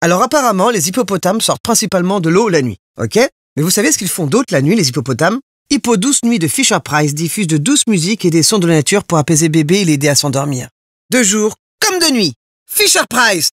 Alors apparemment, les hippopotames sortent principalement de l'eau la nuit, ok Mais vous savez ce qu'ils font d'autre la nuit, les hippopotames Hippo Douce Nuit de Fisher Price diffuse de douce musiques et des sons de la nature pour apaiser bébé et l'aider à s'endormir. De jour comme de nuit. Fisher Price